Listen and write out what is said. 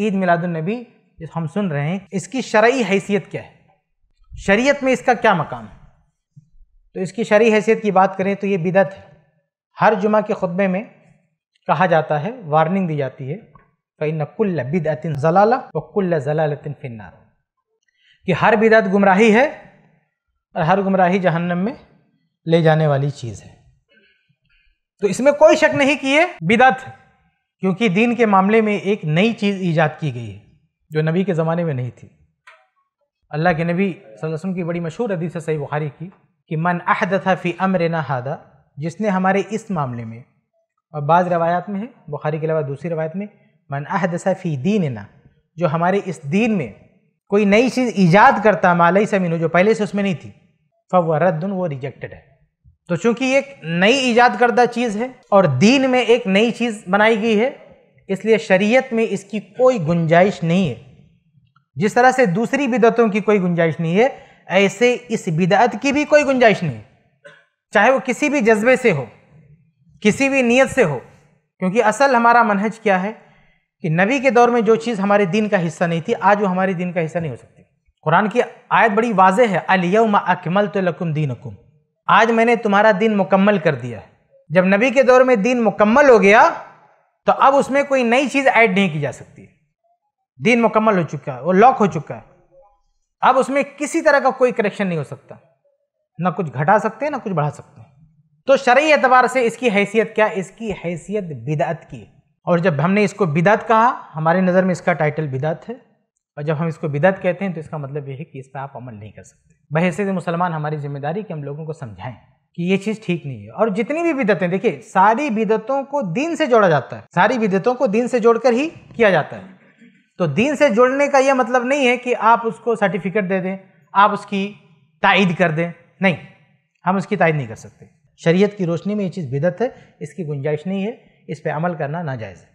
ईद मिलादुलनबी जो हम सुन रहे हैं इसकी शर्य हैसियत क्या है शरीयत में इसका क्या मकाम है तो इसकी शरी हैसियत की बात करें तो ये बिदत है हर जुमा के खुतबे में कहा जाता है वार्निंग दी जाती है कई नकुल्ल बिदतिन जलाला वकुल्ल जलालतिन फिन्नार कि हर बिदत गुमराही है और हर गुमराही जहन्नम में ले जाने वाली चीज़ है तो इसमें कोई शक नहीं कि ये बिदत है क्योंकि दीन के मामले में एक नई चीज़ ईजाद की गई है जो नबी के ज़माने में नहीं थी अल्लाह के नबी वसल्लम की बड़ी मशहूर हदीस है सही बुखारी की कि मन था फ़ी अमर हादा जिसने हमारे इस मामले में और बाज़ रवायात में है बुखारी के अलावा दूसरी रवायत में मन अहदसा फ़ी दीन ना जो हमारे इस दीन में कोई नई चीज़ ईजाद करता मालई समीन जो पहले से उसमें नहीं थी वह रद्दन वो रिजेक्टेड है तो चूंकि एक नई ईजाद करदा चीज़ है और दीन में एक नई चीज़ बनाई गई है इसलिए शरीयत में इसकी कोई गुंजाइश नहीं है जिस तरह से दूसरी बिदतों की कोई गुंजाइश नहीं है ऐसे इस बिदत की भी कोई गुंजाइश नहीं है चाहे वो किसी भी जज्बे से हो किसी भी नीयत से हो क्योंकि असल हमारा मनहज क्या है कि नबी के दौर में जो चीज़ हमारे दिन का हिस्सा नहीं थी आज वो हमारे दिन का हिस्सा नहीं हो सकती कुरान की आयत बड़ी वाज है अलियम अकमल तो लकुम दीन अकुम आज मैंने तुम्हारा दिन मुकम्मल कर दिया है जब नबी के दौर में दिन मुकम्मल हो गया तो अब उसमें कोई नई चीज़ ऐड नहीं की जा सकती दिन मुकम्मल हो चुका है वो लॉक हो चुका है अब उसमें किसी तरह का कोई करेक्शन नहीं हो सकता ना कुछ घटा सकते हैं ना कुछ बढ़ा सकते हैं तो शर्य एतबार से इसकी हैसियत क्या इसकी हैसियत बिदात की और जब हमने इसको बिदात कहा हमारी नज़र में इसका टाइटल बिदात है और जब हम इसको बिदत कहते हैं तो इसका मतलब यह है कि इस पर आप अमल नहीं कर सकते बहसे तो मुसलमान हमारी जिम्मेदारी कि हम लोगों को समझाएं कि ये चीज़ ठीक नहीं है और जितनी भी बिदतें देखिए सारी बिदतों को दीन से जोड़ा जाता है सारी बिदतों को दीन से जोड़कर ही किया जाता है तो दीन से जोड़ने का यह मतलब नहीं है कि आप उसको सर्टिफिकेट दे दें आप उसकी तायद कर दें नहीं हम उसकी तायद नहीं कर सकते शरीयत की रोशनी में ये चीज़ बिदत है इसकी गुंजाइश नहीं है इस पर अमल करना नाजायज़ है